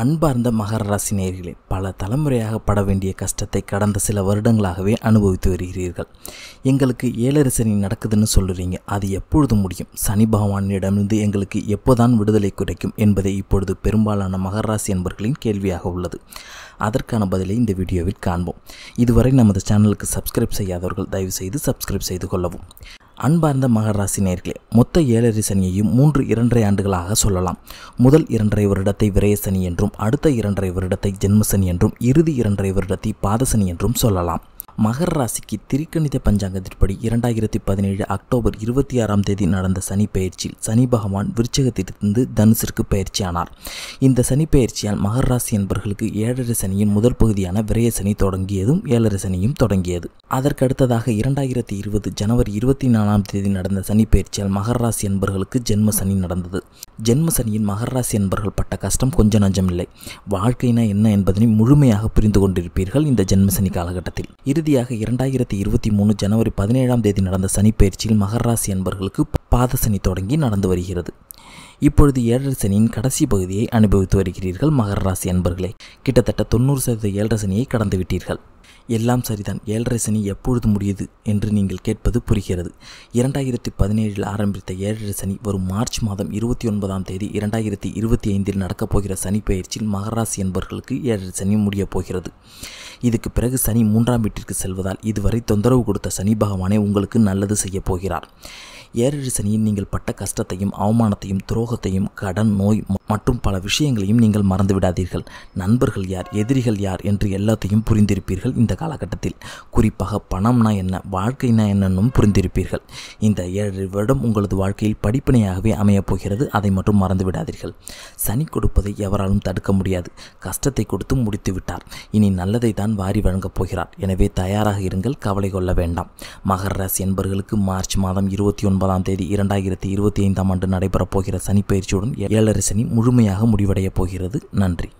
அன்பார்ந்த மகர ராசி நேர்களே பல தலைமுறையாக பட வேண்டிய கஷ்டத்தை கடந்த சில வருடங்களாகவே அனுபவித்து வருகிறீர்கள் எங்களுக்கு ஏழரை சனி நடக்குதுன்னு சொல்லுறீங்க அது எப்பொழுது முடியும் சனி பகவானிடமிருந்து எங்களுக்கு எப்போதான் விடுதலை கிடைக்கும் என்பதை இப்பொழுது பெரும்பாலான மகர ராசி என்பர்களின் கேள்வியாக உள்ளது அதற்கான பதிலை இந்த வீடியோவில் காண்போம் இதுவரை நமது சேனலுக்கு சப்ஸ்கிரைப் செய்யாதவர்கள் தயவுசெய்து சப்ஸ்கிரைப் செய்து கொள்ளவும் அன்பார்ந்த மகராசி நேர்களே மொத்த ஏழரை சனியையும் மூன்று இரண்டரை ஆண்டுகளாக சொல்லலாம் முதல் இரண்டரை வருடத்தை விரயசனி என்றும் அடுத்த இரண்டரை வருடத்தை ஜென்மசனி என்றும் இறுதி இரண்டரை வருடத்தை பாதசனி என்றும் சொல்லலாம் மகர ராசிக்கு திரிக்கணித பஞ்சாங்கத்திற்படி இரண்டாயிரத்தி பதினேழு அக்டோபர் இருபத்தி ஆறாம் தேதி நடந்த சனி பயிற்சியில் சனி பகவான் விருச்சகத்திலிருந்து தனுசிற்கு பயிற்சியானார் இந்த சனி பயிற்சியால் மகர ராசி என்பவர்களுக்கு ஏழரை சனியின் முதல் பகுதியான விரைய சனி தொடங்கியதும் ஏழரை சனியும் தொடங்கியது அதற்கடுத்ததாக இரண்டாயிரத்தி இருபது ஜனவரி இருபத்தி நாலாம் தேதி நடந்த சனி பயிற்சியால் மகர ராசி என்பவர்களுக்கு ஜென்ம சனி நடந்தது ஜென்மசனியின் மகராசி என்பர்கள் பட்ட கஷ்டம் கொஞ்சம் நஞ்சமில்லை வாழ்க்கைனா என்ன என்பதனை முழுமையாக புரிந்து கொண்டிருப்பீர்கள் இந்த ஜென்மசனி காலகட்டத்தில் இறுதியாக இரண்டாயிரத்தி இருபத்தி மூணு ஜனவரி பதினேழாம் தேதி நடந்த சனி பயிற்சியில் மகராசி என்பர்களுக்கு பாதசனி தொடங்கி நடந்து வருகிறது இப்பொழுது ஏழரை சனியின் கடைசி பகுதியை அனுபவித்து வருகிறீர்கள் மகர ராசி என்பர்களே கிட்டத்தட்ட தொண்ணூறு சதவீத ஏழரை சனியை கடந்துவிட்டீர்கள் எல்லாம் சரிதான் ஏழரை சனி எப்பொழுது முடியுது என்று நீங்கள் கேட்பது புரிகிறது இரண்டாயிரத்தி பதினேழில் ஆரம்பித்த ஏழரை சனி வரும் மார்ச் மாதம் இருபத்தி ஒன்பதாம் தேதி இரண்டாயிரத்தி இருபத்தி ஐந்தில் நடக்கப் போகிற சனி பயிற்சியில் மகராசி என்பவர்களுக்கு ஏழரை சனி முடியப் போகிறது இதுக்கு பிறகு சனி மூன்றாம் வீட்டிற்கு செல்வதால் இதுவரை தொந்தரவு கொடுத்த சனி பகவானே உங்களுக்கு நல்லது செய்யப் போகிறார் ஏழரை சனியில் நீங்கள் பட்ட கஷ்டத்தையும் அவமானத்தையும் துரோகத்தையும் கடன் நோய் மற்றும் பல விஷயங்களையும் நீங்கள் மறந்து விடாதீர்கள் நண்பர்கள் யார் எதிரிகள் யார் என்று எல்லாத்தையும் புரிந்திருப்பீர்கள் இந்த காலகட்டத்தில் குறிப்பாக பணம்னா என்ன வாழ்க்கைனா என்னன்னும் புரிந்திருப்பீர்கள் இந்த ஏழு வருடம் உங்களது வாழ்க்கையில் படிப்பினையாகவே அமையப் போகிறது அதை மட்டும் மறந்து விடாதீர்கள் சனி கொடுப்பதை எவராலும் தடுக்க முடியாது கஷ்டத்தை கொடுத்து முடித்து விட்டார் இனி நல்லதை தான் வாரி வழங்கப் போகிறார் எனவே தயாராக இருங்கள் கவலை கொள்ள வேண்டாம் மகர ராசி என்பவர்களுக்கு மார்ச் மாதம் இருபத்தி ஒன்பதாம் தேதி இரண்டாயிரத்தி இருபத்தி ஐந்தாம் ஆண்டு நடைபெறப் போகிற சனி பயிற்சியுடன் ஏழரை சனி முழுமையாக முடிவடையப் போகிறது நன்றி